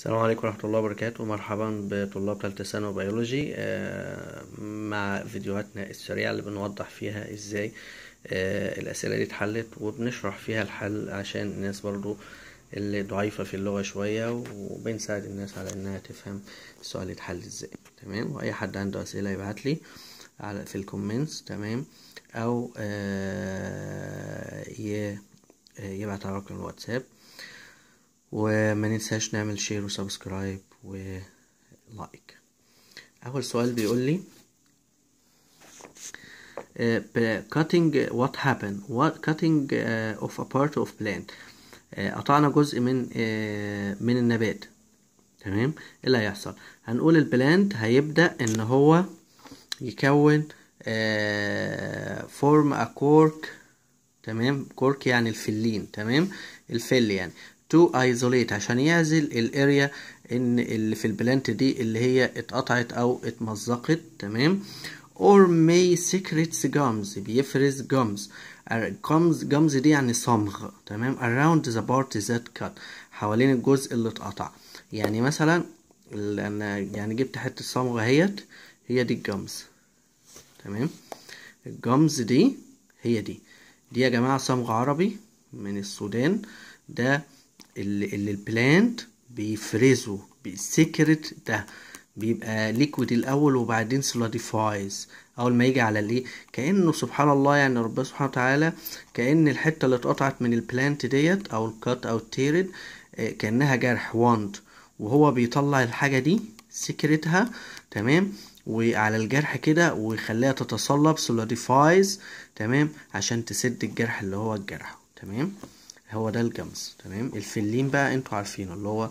السلام عليكم ورحمة الله وبركاته مرحبا بطلاب تالتة ثانوي بيولوجي آه، مع فيديوهاتنا السريعة اللي بنوضح فيها ازاي آه، الأسئلة دي اتحلت وبنشرح فيها الحل عشان الناس برضو اللي ضعيفة في اللغة شوية وبنساعد الناس على انها تفهم السؤال اتحل ازاي تمام وأي حد عنده أسئلة يبعتلي على في الكومنتس تمام أو آه، يبعت على رقم الواتساب وما ننساش نعمل شير وسبسكرايب ولايك اول سؤال بيقول لي uh, cutting what happened what cutting uh, of a part of plant uh, قطعنا جزء من uh, من النبات تمام ايه اللي هيحصل هنقول البلانت هيبدا ان هو يكون فورم ا كورك تمام كورك يعني الفلين تمام الفل يعني تو ايزوليت عشان يعزل الاريا ان اللي في البلانت دي اللي هي اتقطعت او اتمزقت تمام or may secrets gums بيفرز gums gums gums دي يعني صمغ تمام around the part that cut حوالين الجزء اللي اتقطع يعني مثلا انا يعني جبت حته صمغ اهيت هي دي الجمز تمام الجمز دي هي دي دي يا جماعه صمغ عربي من السودان ده اللي, اللي البلانت بيفرزه بيسكرت ده بيبقى ليكويد الاول وبعدين سوليديفايز اول ما يجي على الايه كانه سبحان الله يعني ربنا سبحانه وتعالى كان الحته اللي اتقطعت من البلانت ديت او الكات او تيرد آه، كانها جرح واند وهو بيطلع الحاجه دي سكرتها تمام وعلى الجرح كده ويخليها تتصلب سوليديفايز تمام عشان تسد الجرح اللي هو الجرح تمام هو ده الجمس تمام الفلين بقى انتوا عارفينه اللي هو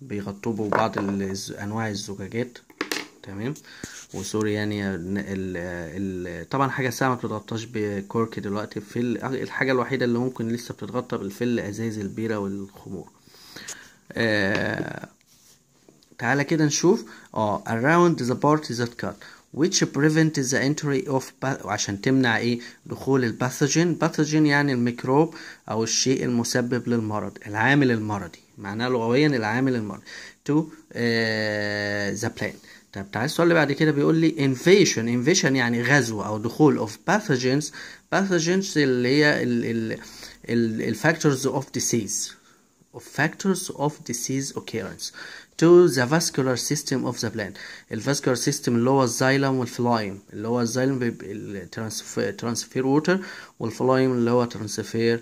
بيغطبوا بعض انواع الزجاجات تمام وسوري يعني ال الـ طبعا حاجه ساعه ما بتتغطاش بكورك دلوقتي في الحاجه الوحيده اللي ممكن لسه بتتغطى بالفل ازاز البيره والخمور آه تعالى كده نشوف اه around the part that cut which prevent the entry of عشان تمنع ايه دخول الباثوجين باثوجين يعني الميكروب او الشيء المسبب للمرض العامل المرضي معناه لغويا العامل المرضي to uh, the plant طب تعالى السؤال اللي بعد كده بيقول لي invasion invasion يعني غزو او دخول of pathogens pathogens اللي هي ال ال الفاكتورز اوف disease of factors of disease occurrence to the vascular system of the plant الفاسكولار system اللي هو الزيلم والفلايم اللي هو الزيلم ترانسفير ووتر والفلايم اللي هو ترانسفير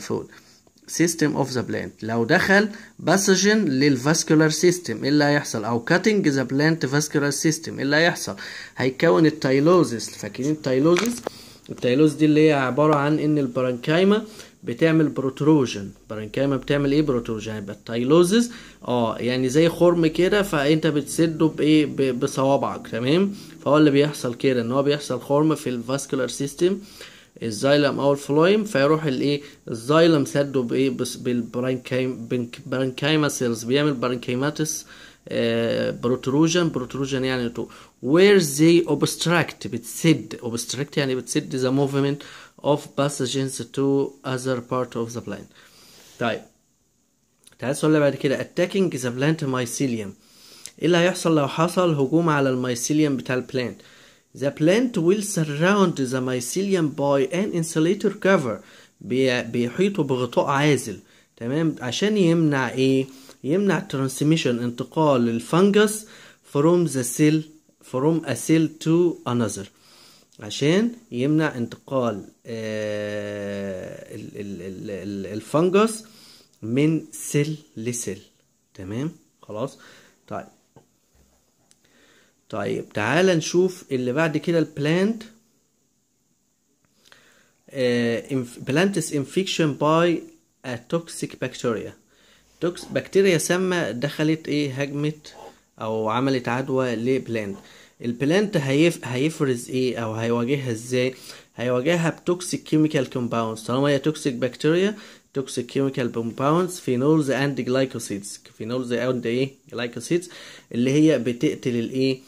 فود system of the plant لو دخل باثوجين للفاسكولار سيستم ايه اللي هيحصل او كاتنج ذا بلانت فاسكولار سيستم ايه اللي هيحصل هيكون التايلوزيس فاكرين التايلوزيس التايلوز دي اللي هي عباره عن ان البرانكايما بتعمل بروتروجن برانكيما بتعمل ايه بروتروجن يعني التايلوزز اه يعني زي خرم كده فانت بتسده بايه بصوابعك تمام فهو اللي بيحصل كده ان هو بيحصل خرم في الفاسكولار سيستم الزايلم او الفلويم فيروح الايه الزايلم سده بايه بالبرانكايما سيلز بيعمل برانكيماتس آه بروتروجن بروتروجن يعني تو where they obstruct بتسد obstruct يعني بتسد the movement of passages to other part of the plant طيب تعال السؤال بعد كده attacking the plant mycelium ايه اللي هيحصل لو حصل هجوم على المايسيليوم بتاع البلانت The plant will surround the mycelium by an insulator cover بيحيطه بغطاء عازل تمام عشان يمنع ايه يمنع transmission انتقال الفنجس from the cell from a cell to another عشان يمنع انتقال آه، الفنجس من سيل لسيل تمام خلاص طيب طيب تعال نشوف اللي بعد كده البلانت بلانتس انفكشن باي توكسيك بكتيريا توكس بكتيريا سامه دخلت ايه هجمه او عملت عدوى لبلانت البلانت هيف... هيفرز ايه او هيواجهها ازاي هيواجهها بتوكسيك كيميكال كومباوندز طالما هي توكسيك بكتيريا توكسيك كيميكال كومباوندز فينولز اند جلايكوسيدز فينولز اند ايه جلايكوسيدز اللي هي بتقتل الايه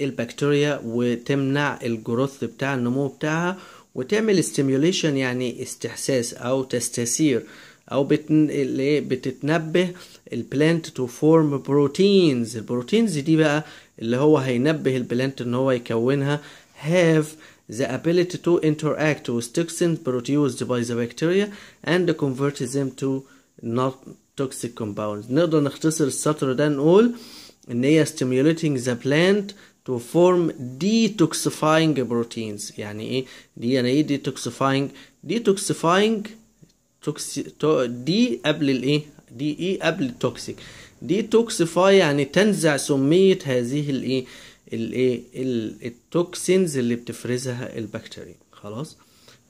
البكتيريا وتمنع الجروث بتاع النمو بتاعها وتعمل ستيميوليشن يعني استحساس او تستثير او بتتنبه البلانت تو فورم بروتينز البروتينز دي بقى اللي هو هينبه البلانت ان هو يكونها have the ability to interact with toxins produced by the bacteria and convert them to not toxic compounds نقدر نختصر السطر ده نقول ان هي stimulating the plant to form detoxifying proteins يعني ايه دي يعني ايه detoxifying detoxifying توكسي تو دي قبل الايه دي اي e قبل التوكسيك دي توكسيفاي يعني تنزع سميه هذه الايه الايه التوكسينز اللي بتفرزها البكتيريا خلاص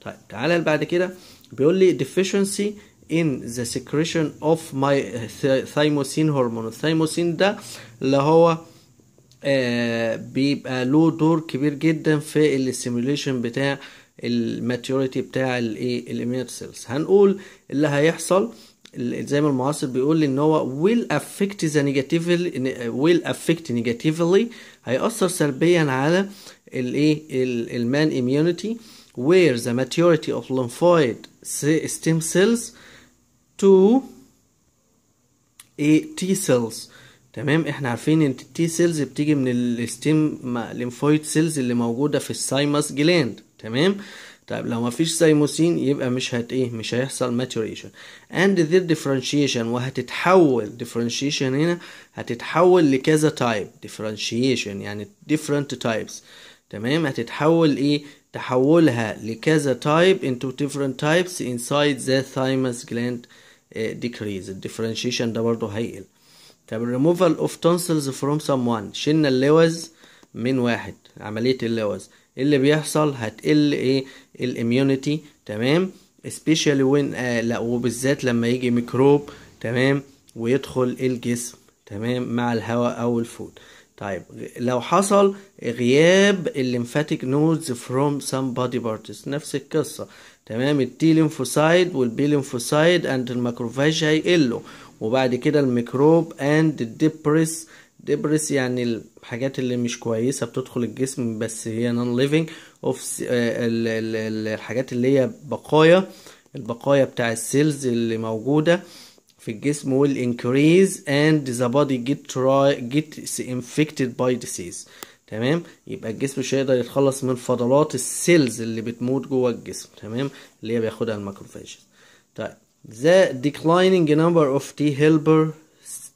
طيب تعالى بعد كده بيقول لي deficiency in the secretion of my thymosin hormone الثيموسين ده اللي هو آه بيبقى له دور كبير جدا في الاستيميوليشن بتاع آه الماتيوريتي بتاع الايه الايميونيت سيلز هنقول اللي هيحصل زي ما المعاصر بيقول لي ان هو will affect the negatively will affect negatively هيأثر سلبيا على الايه المان اميونيتي where the maturity of lymphoid stem cells to a T cells تمام احنا عارفين ان التي سيلز بتيجي من الستيم ليمفويد سيلز اللي موجوده في السايمس جلاند تمام طيب لو مفيش سيموسين يبقى مش هت ايه مش هيحصل ماتوريشن اند ذا ديفرنشيشن وهتتحول ديفرنشيشن هنا هتتحول لكذا تايب ديفرنشيشن يعني different تايبس تمام هتتحول ايه تحولها لكذا تايب into different types inside the thymus gland آه، decrease الديفرنشيشن ده برضه هيقل طب removal of tonsils from someone شلنا اللوز من واحد عملية اللوز اللي بيحصل هتقل ايه الاميونيتي تمام especially when آه لا وبالذات لما يجي ميكروب تمام ويدخل الجسم تمام مع الهواء او الفود طيب لو حصل غياب الليمفاتيك نودز فروم سام بادي بارتس نفس القصه تمام التي ليمفوسايد والبي ليمفوسايد اند الماكروفاج هيقلوا وبعد كده الميكروب اند الديبريس ديبرس يعني الحاجات اللي مش كويسة بتدخل الجسم بس هي نون ليفنج اوف الحاجات اللي هي بقايا البقايا بتاع السيلز اللي موجودة في الجسم will increase and the body get try gets infected by disease تمام يبقى الجسم مش هيقدر يتخلص من فضلات السيلز اللي بتموت جوه الجسم تمام اللي هي بياخدها الماكروفاج طيب the declining number of T helper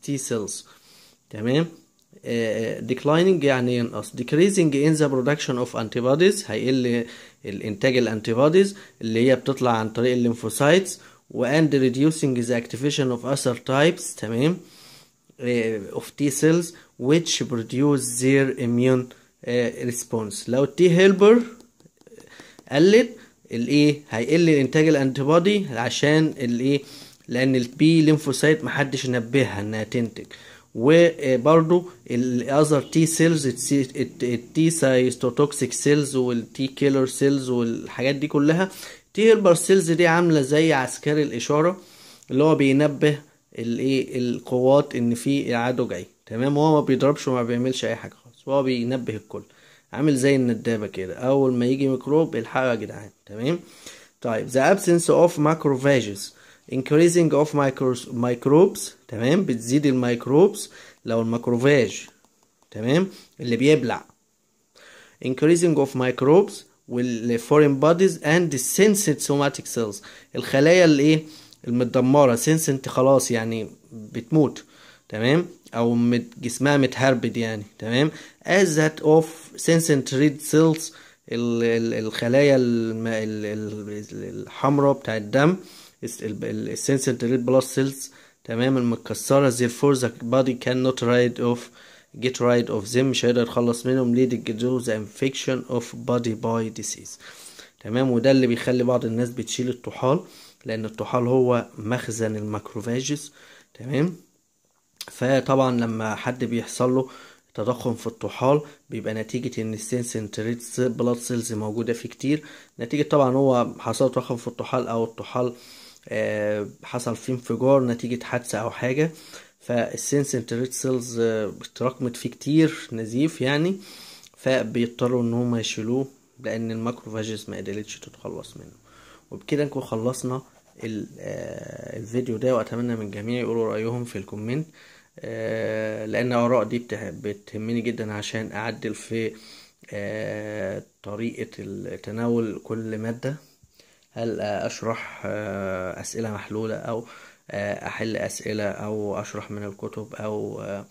T cells تمام آه، آه، declining يعني ينقص decreasing in the production of antibodies هيقل الانتاج الانتيبوديز اللي هي بتطلع عن طريق الليمفوسايتس and reducing the activation of other types تمام آه، of T cells which produce their immune response لو T helper قلت الايه هيقل انتاج الانتيبودي عشان الايه لان البي ليمفوسايت محدش نبهها انها تنتج وبرده الاذر تي سيلز التي سايستوتوكسيك سيلز والتي كيلر سيلز والحاجات دي كلها تي هيلبر سيلز دي عامله زي عسكري الاشاره اللي هو بينبه الايه القوات ان في عدو جاي تمام هو ما بيضربش وما بيعملش اي حاجه خالص هو بينبه الكل عامل زي الندابه كده اول ما يجي ميكروب الحقوا يا جدعان تمام طيب the absence of macrophages increasing of microbes تمام بتزيد الميكروبس لو الميكروفاج تمام اللي بيبلع increasing of microbes foreign bodies and the somatic cells الخلايا اللي ايه المتدمرة sensitive خلاص يعني بتموت تمام او جسمها متهربد يعني تمام as that of sensitive red cells الخلايا الحمراء بتاع الدم السنسنت ريد بلاد سيلز تماما متكسره زي الفورز بادي كان نوت رايد اوف get rid of them مش هيقدر يتخلص منهم leading to the infection of body by disease تمام وده اللي بيخلي بعض الناس بتشيل الطحال لان الطحال هو مخزن الماكروفاجز تمام فطبعا لما حد بيحصل له تضخم في الطحال بيبقى نتيجة ان السنسنتريت بلاد سيلز موجودة فيه كتير نتيجة طبعا هو حصل تضخم في الطحال او الطحال آه، حصل فيه انفجار نتيجة حادثة أو حاجة فالسنسنتريت آه، سيلز اتراكمت فيه كتير نزيف يعني فبيضطروا ان هما يشيلوه لان الماكروفاجز ما قدرتش تتخلص منه وبكده نكون خلصنا آه، الفيديو ده واتمنى من الجميع يقولوا رايهم في الكومنت لان الاراء دي بتهمني جدا عشان اعدل في طريقه تناول كل ماده هل اشرح آه، اسئله محلوله او آه، احل اسئله او اشرح من الكتب او آه،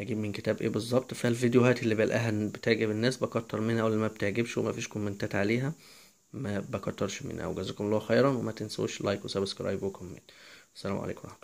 اجيب من كتاب ايه بالظبط فالفيديوهات اللي بلاقيها بتعجب الناس بكتر منها او اللي ما بتعجبش ومفيش كومنتات عليها ما بكترش منها وجزاكم الله خيرا وما تنسوش لايك وسبسكرايب وكومنت السلام عليكم ورحمه الله